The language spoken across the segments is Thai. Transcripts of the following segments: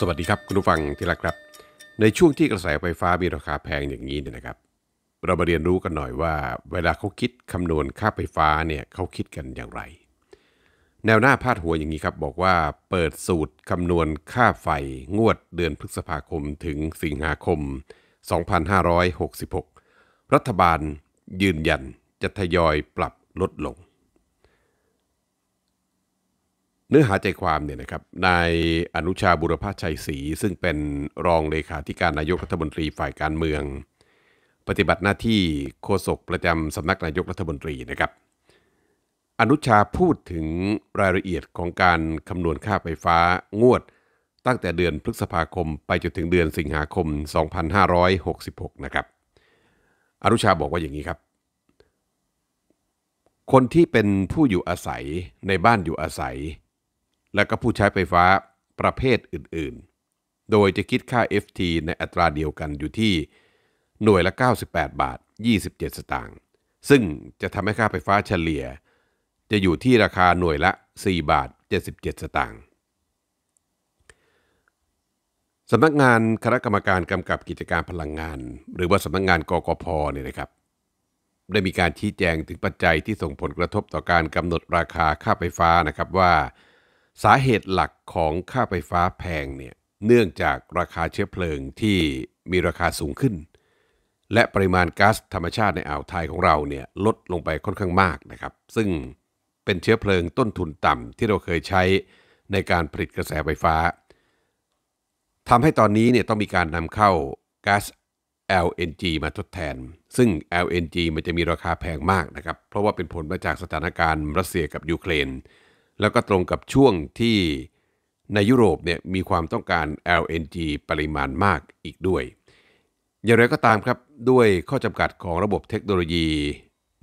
สวัสดีครับ คุณผู้ฟังที่รักครับ ในช่วงที่กระแสไฟฟ้ามีราคาแพงอย่างนี้เนี่ยนะครับ เรามาเรียนรู้กันหน่อยว่า เวลาเขาคิดคำนวณค่าไฟฟ้าเนี่ยเขาคิดกันอย่างไร แนวหน้าพาดหัวอย่างนี้ครับ บอกว่าเปิดสูตร คำนวณค่าไฟงวดเดือนพฤษภาคมถึงสิงหาคม 2566 รัฐบาลยืนยัน จะทยอยปรับลดลงเนื้อหาใจความเนี่ยนะครับนายอนุชาบุรพชัยศรีซึ่งเป็นรองเลขาธิการนายกรัฐมนตรีฝ่ายการเมือง ปฏิบัติหน้าที่โฆษกประจำสำนักนายกรัฐมนตรีนะครับ อนุชาพูดถึงรายละเอียดของการคำนวณค่าไฟฟ้างวดตั้งแต่เดือนพฤษภาคมไปจนถึงเดือนสิงหาคม 2566นะครับอนุชาบอกว่าอย่างนี้ครับ คนที่เป็นผู้อยู่อาศัยในบ้านอยู่อาศัยและก็ผู้ใช้ไฟฟ้าประเภทอื่นๆ โดยจะคิดค่า FT ในอัตราเดียวกันอยู่ที่ หน่วยละ 98 บาท 27 สตางค์ ซึ่งจะทำให้ค่าไฟฟ้าเฉลี่ย จะอยู่ที่ราคาหน่วยละ 4 บาท 77 สตางค์สำนักงานคณะกรรมการกำกับกิจการพลังงาน หรือว่าสำนักงานกกพเนี่ยนะครับ ได้มีการชี้แจงถึงปัจจัยที่ส่งผลกระทบต่อการกำหนดราคาค่าไฟฟ้านะครับว่าสาเหตุหลักของค่าไฟฟ้าแพงเนี่ยเนื่องจากราคาเชื้อเพลิงที่มีราคาสูงขึ้น และปริมาณก๊าซธรรมชาติในอ่าวไทยของเราเนี่ยลดลงไปค่อนข้างมากนะครับซึ่งเป็นเชื้อเพลิงต้นทุนต่ำที่เราเคยใช้ในการผลิตกระแสไฟฟ้าทำให้ตอนนี้เนี่ยต้องมีการนำเข้าก๊าซ LNG มาทดแทน ซึ่ง LNG มันจะมีราคาแพงมากนะครับ เพราะว่าเป็นผลมาจากสถานการณ์รัสเซียกับยูเครนแล้วก็ตรงกับช่วงที่ในยุโรปเนี่ยมีความต้องการ LNG ปริมาณมากอีกด้วย อย่างไรก็ตามครับ ด้วยข้อจำกัดของระบบเทคโนโลยี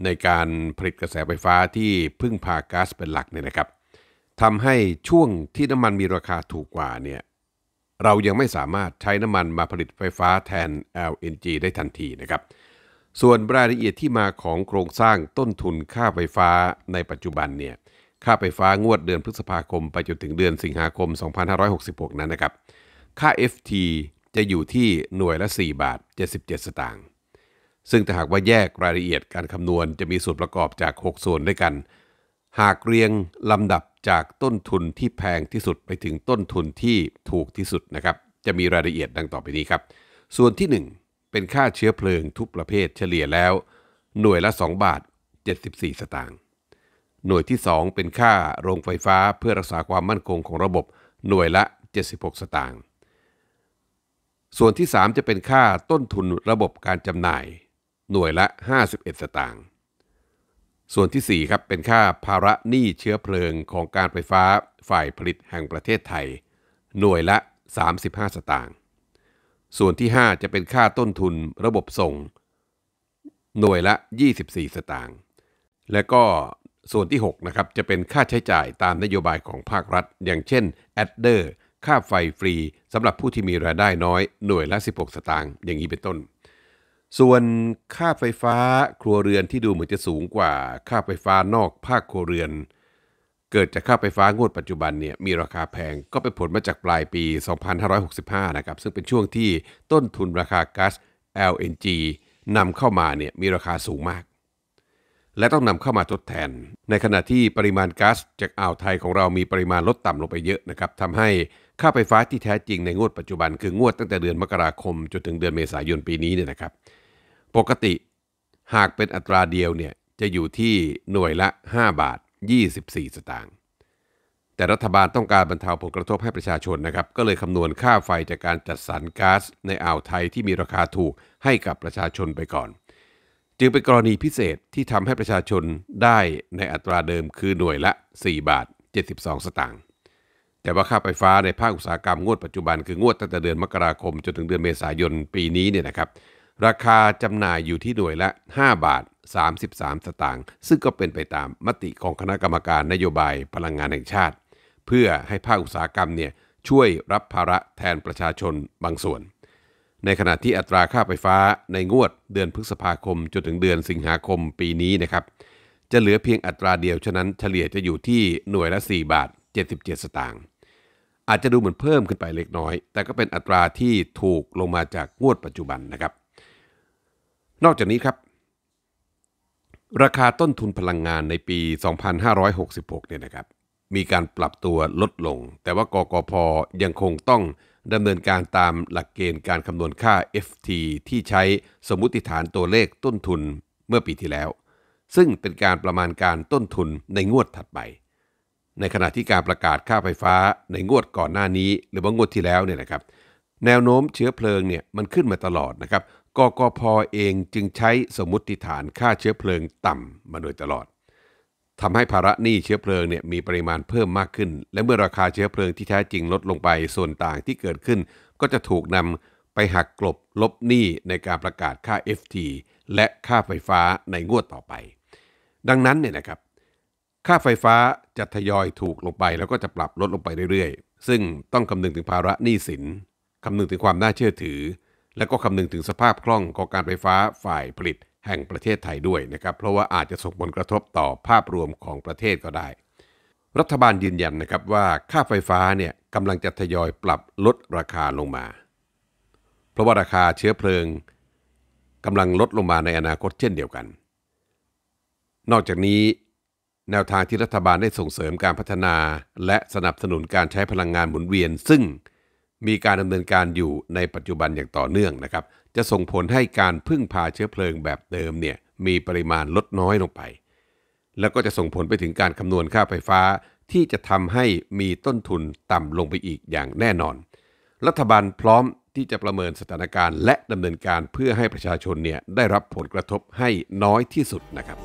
ในการผลิตกระแสไฟฟ้าที่พึ่งพาก๊าซเป็นหลักเนี่ยนะครับทำให้ช่วงที่น้ำมันมีราคาถูกกว่าเนี่ยเรายังไม่สามารถใช้น้ำมันมาผลิตไฟฟ้าแทน LNG ได้ทันทีนะครับส่วนรายละเอียดที่มาของโครงสร้างต้นทุนค่าไฟฟ้าในปัจจุบันเนี่ยค่าไฟฟ้างวดเดือนพฤษภาคมไปจนถึงเดือนสิงหาคม 2566 นั้นนะครับ ค่า FT จะอยู่ที่หน่วยละ 4 บาท 77 สตางค์ซึ่งถ้าหากว่าแยกรายละเอียดการคำนวณ จะมีส่วนประกอบจาก 6 ส่วนด้วยกัน หากเรียงลำดับจากต้นทุนที่แพงที่สุดไปถึงต้นทุนที่ถูกที่สุดนะครับ จะมีรายละเอียดดังต่อไปนี้ครับ ส่วนที่ 1 เป็นค่าเชื้อเพลิงทุกประเภทเฉลี่ยแล้ว หน่วยละ 2 บาท 74สตางค์หน่วยที่ 2 เป็นค่าโรงไฟฟ้าเพื่อรักษาความมั่นคงของระบบหน่วยละ 76 สตางค์ ส่วนที่ 3 จะเป็นค่าต้นทุนระบบการจำหน่าย หน่วยละ 51 สตางค์ ส่วนที่4ครับเป็นค่าภาระหนี้เชื้อเพลิงของการไฟฟ้าฝ่ายผลิตแห่งประเทศไทย หน่วยละ 35 สตางค์ ส่วนที่ 5 จะเป็นค่าต้นทุนระบบส่ง หน่วยละ 24 สตางค์ และก็ส่วนที่6นะครับจะเป็นค่าใช้จ่ายตามนโยบายของภาครัฐ อย่างเช่นแอดเดอร์ค่าไฟฟรีสำหรับผู้ที่มีรายได้น้อย หน่วยละ 16 สตางค์อย่างนี้เป็นต้น ส่วนค่าไฟฟ้าครัวเรือนที่ดูเหมือนจะสูงกว่า ค่าไฟฟ้านอกภาคครัวเรือน เกิดจากค่าไฟฟ้างวดปัจจุบันเนี่ยมีราคาแพงก็เป็นผลมาจากปลายปี 2565 นะครับซึ่งเป็นช่วงที่ต้นทุนราคาก๊าซ LNG นำเข้ามาเนี่ยมีราคาสูงมากและต้องนำเข้ามาทดแทน ในขณะที่ปริมาณก๊าซจากอ่าวไทยของเรามีปริมาณลดต่ำลงไปเยอะนะครับทำให้ค่าไฟฟ้าที่แท้จริงในงวดปัจจุบันคืองวดตั้งแต่เดือนมกราคมจนถึงเดือนเมษายนปีนี้เนี่ยนะครับ ปกติหากเป็นอัตราเดียวเนี่ยจะอยู่ที่หน่วยละ 5 บาท 24 สตางค์แต่รัฐบาลต้องการบรรเทาผลกระทบให้ประชาชนนะครับก็เลยคำนวณค่าไฟจากการจัดสรรก๊าซในอ่าวไทยที่มีราคาถูกให้กับประชาชนไปก่อนจึงเป็นกรณีพิเศษที่ทำให้ประชาชนได้ในอัตราเดิมคือหน่วยละ 4 บาท 72 สตางค์แต่ว่าค่าไฟฟ้าในภาคอุตสาหกรรมงวดปัจจุบันคือ งวดตั้งแต่เดือนมกราคม จนถึงเดือนเมษายนปีนี้เนี่ยนะครับราคาจำหน่ายอยู่ที่หน่วยละ 5 บาท 33 สตางค์ซึ่งก็เป็นไปตามมติของคณะกรรมการนโยบายพลังงานแห่งชาติ เพื่อให้ภาคอุตสาหกรรมเนี่ยช่วยรับภาระแทนประชาชนบางส่วนในขณะที่อัตราค่าไฟฟ้าในงวดเดือนพฤษภาคมจนถึงเดือนสิงหาคมปีนี้นะครับ จะเหลือเพียงอัตราเดียว ฉะนั้นเฉลี่ยจะอยู่ที่หน่วยละ 4 บาท 77 สตางค์อาจจะดูเหมือนเพิ่มขึ้นไปเล็กน้อย แต่ก็เป็นอัตราที่ถูกลงมาจากงวดปัจจุบันนะครับ นอกจากนี้ครับ ราคาต้นทุนพลังงานในปี 2566เนี่ยนะครับมีการปรับตัวลดลง แต่ว่ากกพยังคงต้องดำเนินการตามหลักเกณฑ์การคำนวณค่า FT ที่ใช้สมมติฐานตัวเลขต้นทุนเมื่อปีที่แล้ว ซึ่งเป็นการประมาณการต้นทุนในงวดถัดไปในขณะที่การประกาศค่าไฟฟ้าในงวดก่อนหน้านี้หรือว่างวดที่แล้วเนี่ยนะครับแนวโน้มเชื้อเพลิงเนี่ยมันขึ้นมาตลอดนะครับกกพอเองจึงใช้สมมติฐานค่าเชื้อเพลิง ต่ำมาโดยตลอดทำให้ภาระหนี้เชื้อเพลิงเนี่ยมีปริมาณเพิ่มมากขึ้น และเมื่อราคาเชื้อเพลิงที่แท้จริงลดลงไปส่วนต่างที่เกิดขึ้น ก็จะถูกนำไปหักกลบลบหนี้ในการประกาศค่า FT และค่าไฟฟ้าในงวดต่อไป ดังนั้นเนี่ยนะครับค่าไฟฟ้าจะทยอยถูกลงไปแล้วก็จะปรับลดลงไปเรื่อยๆ ซึ่งต้องคำนึงถึงภาระหนี้สินคำนึงถึงความน่าเชื่อถือ และก็คำนึงถึงสภาพคล่องของการไฟฟ้าฝ่ายผลิตแห่งประเทศไทยด้วยนะครับเพราะว่าอาจจะส่งผลกระทบต่อภาพรวมของประเทศก็ได้ รัฐบาลยืนยัน นะครับ ว่าค่าไฟฟ้าเนี่ยกำลังจะทยอยปรับลดราคาลงมา เพราะว่าราคาเชื้อเพลิงกำลังลดลงมาในอนาคตเช่นเดียวกัน นอกจากนี้แนวทางที่รัฐบาลได้ส่งเสริมการพัฒนา และสนับสนุนการใช้พลังงานหมุนเวียนซึ่งมีการดำเนินการอยู่ในปัจจุบันอย่างต่อเนื่องนะครับ จะส่งผลให้การพึ่งพาเชื้อเพลิงแบบเดิมเนี่ยมีปริมาณลดน้อยลงไป แล้วก็จะส่งผลไปถึงการคำนวณค่าไฟฟ้าที่จะทำให้มีต้นทุนต่ำลงไปอีกอย่างแน่นอน รัฐบาลพร้อมที่จะประเมินสถานการณ์และดำเนินการเพื่อให้ประชาชนเนี่ยได้รับผลกระทบให้น้อยที่สุดนะครับ